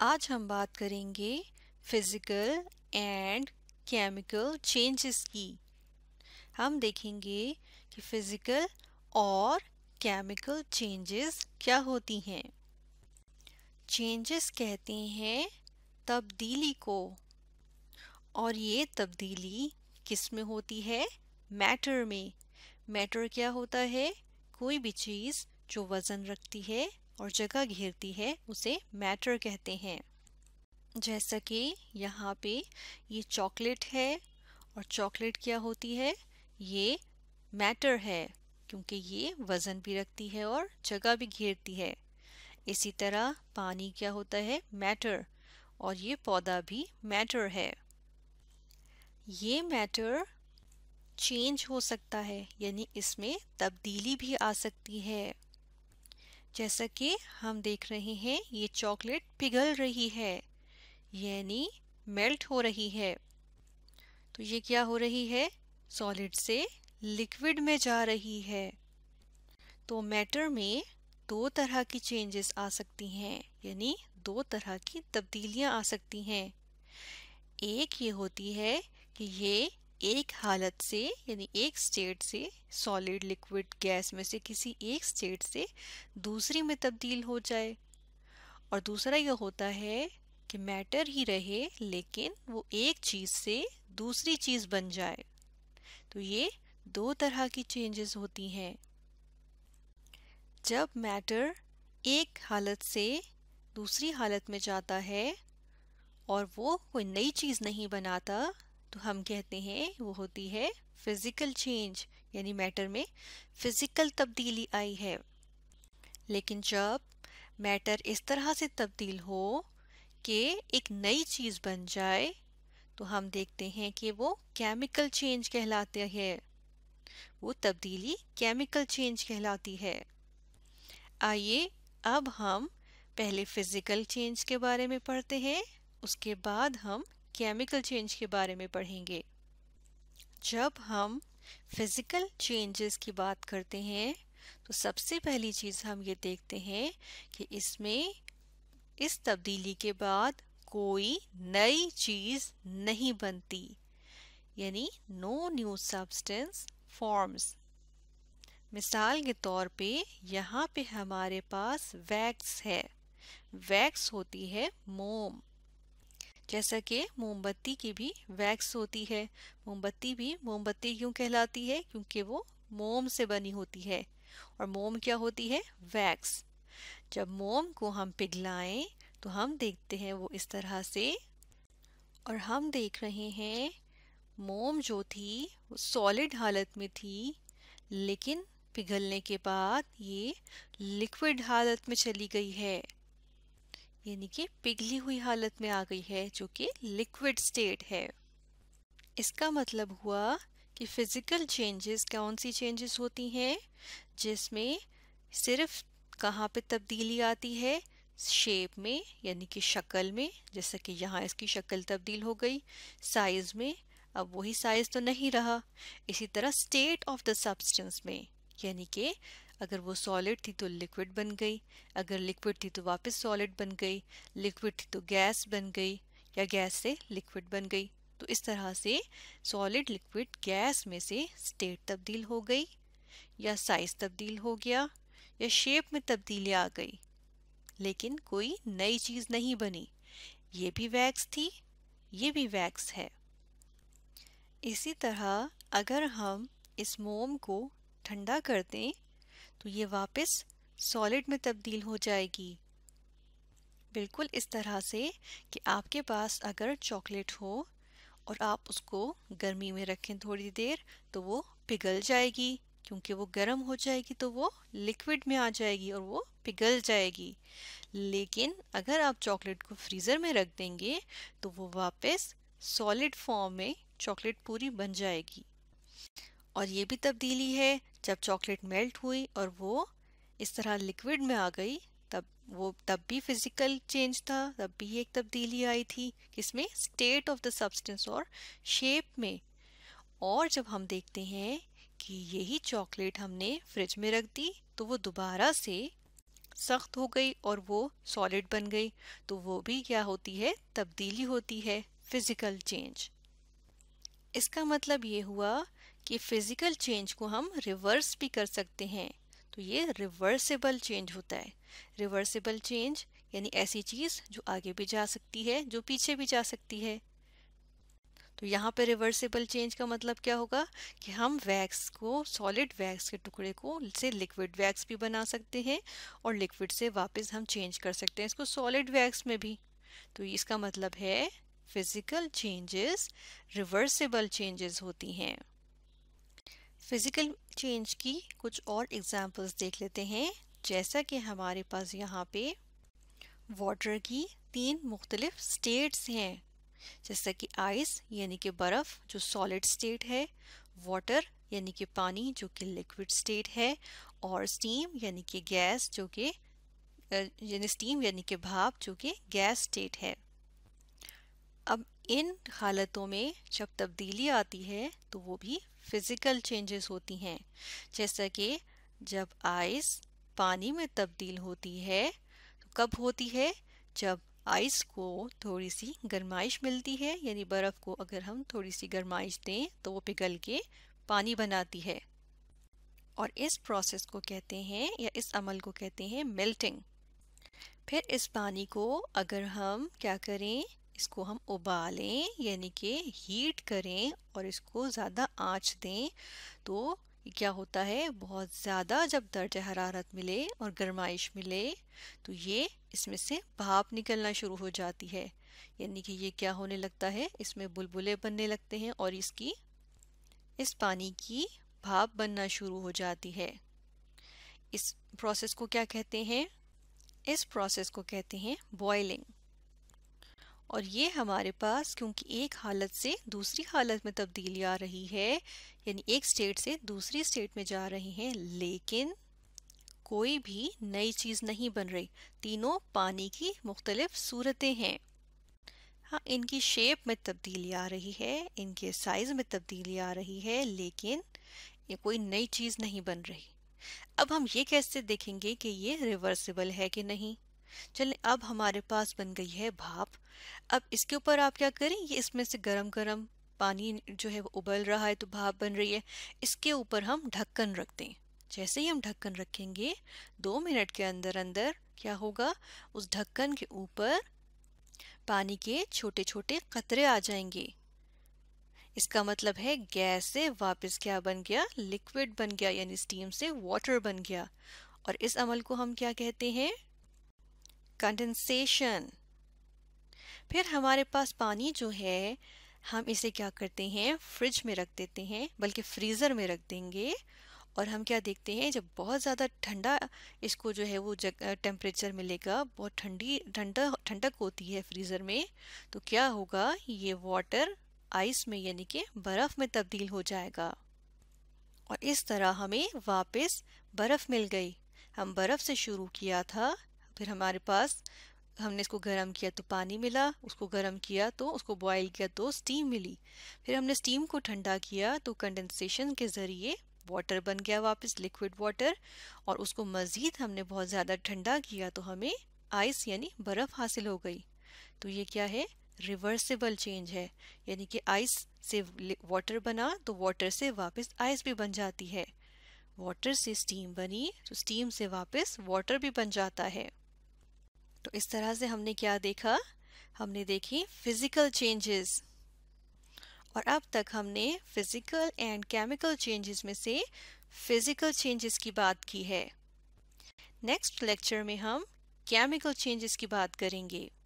आज हम बात करेंगे फिजिकल एंड केमिकल चेंजेस की हम देखेंगे कि फिजिकल और केमिकल चेंजेस क्या होती हैं चेंजेस कहते हैं तब्दीली को और ये तब्दीली किस में होती है मैटर में मैटर क्या होता है कोई भी चीज़ जो वज़न रखती है और जगह घेरती है उसे मैटर कहते हैं जैसा कि यहाँ पे ये चॉकलेट है और चॉकलेट क्या होती है ये मैटर है क्योंकि ये वज़न भी रखती है और जगह भी घेरती है इसी तरह पानी क्या होता है मैटर और ये पौधा भी मैटर है ये मैटर चेंज हो सकता है यानी इसमें तब्दीली भी आ सकती है जैसा कि हम देख रहे हैं ये चॉकलेट पिघल रही है यानी मेल्ट हो रही है तो ये क्या हो रही है सॉलिड से लिक्विड में जा रही है तो मैटर में दो तरह की चेंजेस आ सकती हैं यानी दो तरह की तब्दीलियां आ सकती हैं एक ये होती है कि ये एक हालत से यानी एक स्टेट से सॉलिड लिक्विड गैस में से किसी एक स्टेट से दूसरी में तब्दील हो जाए और दूसरा यह होता है कि मैटर ही रहे लेकिन वो एक चीज़ से दूसरी चीज़ बन जाए तो ये दो तरह की चेंजेस होती हैं जब मैटर एक हालत से दूसरी हालत में जाता है और वो कोई नई चीज़ नहीं बनाता तो हम कहते हैं वो होती है फिजिकल चेंज यानी मैटर में फिजिकल तब्दीली आई है लेकिन जब मैटर इस तरह से तब्दील हो कि एक नई चीज़ बन जाए तो हम देखते हैं कि वो केमिकल चेंज कहलाते हैं वो तब्दीली केमिकल चेंज कहलाती है आइए अब हम पहले फिज़िकल चेंज के बारे में पढ़ते हैं उसके बाद हम केमिकल चेंज के बारे में पढ़ेंगे जब हम फिज़िकल चेंजेस की बात करते हैं तो सबसे पहली चीज़ हम ये देखते हैं कि इसमें इस तब्दीली के बाद कोई नई चीज़ नहीं बनती यानी नो न्यू सब्सटेंस फॉर्म्स मिसाल के तौर पे यहाँ पे हमारे पास वैक्स है वैक्स होती है मोम जैसा कि मोमबत्ती की भी वैक्स होती है मोमबत्ती भी मोमबत्ती क्यों कहलाती है क्योंकि वो मोम से बनी होती है और मोम क्या होती है वैक्स जब मोम को हम पिघलाएं तो हम देखते हैं वो इस तरह से और हम देख रहे हैं मोम जो थी वो सॉलिड हालत में थी लेकिन पिघलने के बाद ये लिक्विड हालत में चली गई है यानी कि पिघली हुई हालत में आ गई है जो कि लिक्विड स्टेट है इसका मतलब हुआ कि फिज़िकल चेंजेस कौन सी चेंजेस होती हैं जिसमें सिर्फ कहाँ पे तब्दीली आती है शेप में यानी कि शक्ल में जैसे कि यहाँ इसकी शक्ल तब्दील हो गई साइज़ में अब वही साइज़ तो नहीं रहा इसी तरह स्टेट ऑफ द सब्सटेंस में यानी कि अगर वो सॉलिड थी तो लिक्विड बन गई अगर लिक्विड थी तो वापस सॉलिड बन गई लिक्विड थी तो गैस बन गई या गैस से लिक्विड बन गई तो इस तरह से सॉलिड लिक्विड गैस में से स्टेट तब्दील हो गई या साइज तब्दील हो गया या शेप में तब्दीली आ गई लेकिन कोई नई चीज़ नहीं बनी ये भी वैक्स थी ये भी वैक्स है इसी तरह अगर हम इस मोम को ठंडा कर दें तो ये वापस सॉलिड में तब्दील हो जाएगी बिल्कुल इस तरह से कि आपके पास अगर चॉकलेट हो और आप उसको गर्मी में रखें थोड़ी देर तो वो पिघल जाएगी क्योंकि वो गर्म हो जाएगी तो वो लिक्विड में आ जाएगी और वो पिघल जाएगी लेकिन अगर आप चॉकलेट को फ्रीज़र में रख देंगे तो वो वापस सॉलिड फॉर्म में चॉकलेट पूरी बन जाएगी और ये भी तब्दीली है जब चॉकलेट मेल्ट हुई और वो इस तरह लिक्विड में आ गई तब वो तब भी फिजिकल चेंज था तब भी एक तब्दीली आई थी किसमें स्टेट ऑफ द सब्सटेंस और शेप में और जब हम देखते हैं कि यही चॉकलेट हमने फ्रिज में रख दी तो वो दोबारा से सख्त हो गई और वो सॉलिड बन गई तो वो भी क्या होती है तब्दीली होती है फिजिकल चेंज इसका मतलब ये हुआ कि फिजिकल चेंज को हम रिवर्स भी कर सकते हैं तो ये रिवर्सिबल चेंज होता है रिवर्सिबल चेंज यानी ऐसी चीज़ जो आगे भी जा सकती है जो पीछे भी जा सकती है तो यहाँ पे रिवर्सिबल चेंज का मतलब क्या होगा कि हम वैक्स को सॉलिड वैक्स के टुकड़े को से लिक्विड वैक्स भी बना सकते हैं और लिक्विड से वापस हम चेंज कर सकते हैं इसको सॉलिड वैक्स में भी तो इसका मतलब है फिजिकल चेंजेस रिवर्सिबल चेंजेस होती हैं फिज़िकल चेंज की कुछ और एग्जांपल्स देख लेते हैं जैसा कि हमारे पास यहाँ पे वाटर की तीन मुख्तलिफ स्टेट्स हैं जैसा कि आइस यानी कि बर्फ़ जो सॉलिड स्टेट है वाटर यानी कि पानी जो कि लिक्विड स्टेट है और स्टीम यानी कि गैस जो कि यानी स्टीम यानी कि भाप जो कि गैस स्टेट है अब इन हालतों में जब तब्दीली आती है तो वो भी फिज़िकल चेंजेस होती हैं जैसा कि जब आइस पानी में तब्दील होती है तो कब होती है जब आइस को थोड़ी सी गर्माइश मिलती है यानी बर्फ़ को अगर हम थोड़ी सी गर्माइश दें तो वो पिघल के पानी बनाती है और इस प्रोसेस को कहते हैं या इस अमल को कहते हैं मेल्टिंग फिर इस पानी को अगर हम क्या करें इसको हम उबालें यानी कि हीट करें और इसको ज़्यादा आँच दें तो क्या होता है बहुत ज़्यादा जब दर्ज हरारत मिले और गर्माइश मिले तो ये इसमें से भाप निकलना शुरू हो जाती है यानी कि ये क्या होने लगता है इसमें बुलबुले बनने लगते हैं और इसकी इस पानी की भाप बनना शुरू हो जाती है इस प्रोसेस को क्या कहते हैं इस प्रोसेस को कहते हैं बॉयलिंग और ये हमारे पास क्योंकि एक हालत से दूसरी हालत में तब्दीली आ रही है यानी एक स्टेट से दूसरी स्टेट में जा रही हैं लेकिन कोई भी नई चीज़ नहीं बन रही तीनों पानी की मुख्तलिफ सूरतें हैं हाँ इनकी शेप में तब्दीली आ रही है इनके साइज़ में तब्दीली आ रही है लेकिन ये कोई नई चीज़ नहीं बन रही अब हम ये कैसे देखेंगे कि ये रिवर्सिबल है कि नहीं चलें अब हमारे पास बन गई है भाप अब इसके ऊपर आप क्या करें ये इसमें से गरम गरम पानी जो है वो उबल रहा है तो भाप बन रही है इसके ऊपर हम ढक्कन रख दें जैसे ही हम ढक्कन रखेंगे दो मिनट के अंदर अंदर क्या होगा उस ढक्कन के ऊपर पानी के छोटे छोटे कतरे आ जाएंगे इसका मतलब है गैस से वापस क्या बन गया लिक्विड बन गया यानी स्टीम से वाटर बन गया और इस अमल को हम क्या कहते हैं कंडेंसेशन फिर हमारे पास पानी जो है हम इसे क्या करते हैं फ्रिज में रख देते हैं बल्कि फ्रीज़र में रख देंगे और हम क्या देखते हैं जब बहुत ज़्यादा ठंडा इसको जो है वो टेम्परेचर मिलेगा बहुत ठंडी ठंडा ठंडक होती है फ्रीज़र में तो क्या होगा ये वाटर आइस में यानी कि बर्फ़ में तब्दील हो जाएगा और इस तरह हमें वापस बर्फ़ मिल गई हम बर्फ़ से शुरू किया था फिर हमारे पास हमने इसको गर्म किया तो पानी मिला उसको गर्म किया तो उसको बॉयल किया तो स्टीम मिली फिर हमने स्टीम को ठंडा किया तो कंडेंसेशन के ज़रिए वाटर बन गया वापस लिक्विड वाटर और उसको मज़ीद हमने बहुत ज़्यादा ठंडा किया तो हमें आइस यानी बर्फ़ हासिल हो गई तो ये क्या है रिवर्सिबल चेंज है यानी कि आइस से वाटर बना तो वाटर से वापस आइस भी बन जाती है वाटर से स्टीम बनी तो स्टीम से वापस वाटर भी बन जाता है तो इस तरह से हमने क्या देखा हमने देखी फिजिकल चेंजेस और अब तक हमने फिजिकल एंड केमिकल चेंजेस में से फिजिकल चेंजेस की बात की है नेक्स्ट लेक्चर में हम केमिकल चेंजेस की बात करेंगे